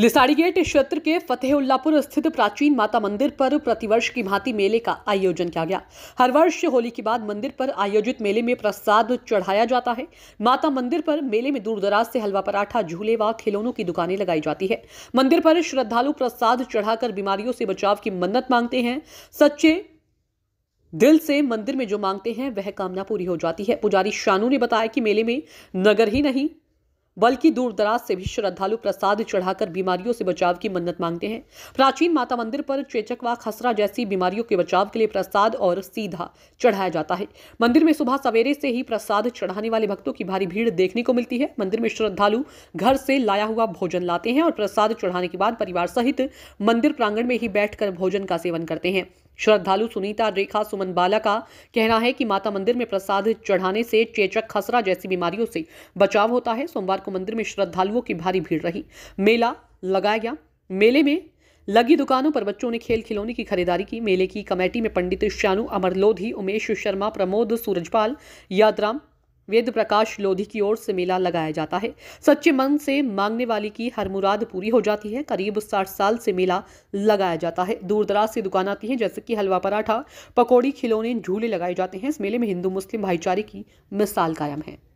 Lisari gate क्षेत्र के फतेहुल्लापुर स्थित प्राचीन माता मंदिर पर प्रतिवर्ष की भांति मेले का आयोजन किया गया हर वर्ष होली के बाद मंदिर पर आयोजित मेले में प्रसाद चढ़ाया जाता है माता मंदिर पर मेले में दूर दराज से हलवा पराठा झूले व खिलौनों की दुकानें लगाई जाती है मंदिर पर श्रद्धालु प्रसाद चढ़ाकर बीमारियों से बचाव की मन्नत मांगते हैं सच्चे दिल से मंदिर में जो मांगते हैं वह कामना पूरी हो जाती है पुजारी शानू ने बताया कि मेले में नगर ही नहीं बल्कि दूर दराज से भी श्रद्धालु प्रसाद चढ़ाकर बीमारियों से बचाव की मन्नत मांगते हैं प्राचीन माता मंदिर पर चेचक व खसरा जैसी बीमारियों के बचाव के लिए प्रसाद और सीधा चढ़ाया जाता है मंदिर में सुबह सवेरे से ही प्रसाद चढ़ाने वाले भक्तों की भारी भीड़ देखने को मिलती है मंदिर में श्रद्धालु घर से लाया हुआ भोजन लाते हैं और प्रसाद चढ़ाने के बाद परिवार सहित मंदिर प्रांगण में ही बैठकर भोजन का सेवन करते हैं श्रद्धालु सुनीता रेखा सुमन बाला का कहना है कि माता मंदिर में प्रसाद चढ़ाने से चेचक खसरा जैसी बीमारियों से बचाव होता है सोमवार को मंदिर में श्रद्धालुओं की भारी भीड़ रही मेला लगाया गया मेले में लगी दुकानों पर बच्चों ने खेल खिलौने की खरीदारी की मेले की कमेटी में पंडित श्यानु अमर लोधी उमेश शर्मा प्रमोद सूरजपाल यादराम वेद प्रकाश लोधी की ओर से मेला लगाया जाता है सच्चे मन से मांगने वाली की हर मुराद पूरी हो जाती है करीब साठ साल से मेला लगाया जाता है दूर दराज से दुकान आती है जैसे कि हलवा पराठा पकौड़ी खिलौने झूले लगाए जाते हैं इस मेले में हिंदू मुस्लिम भाईचारे की मिसाल कायम है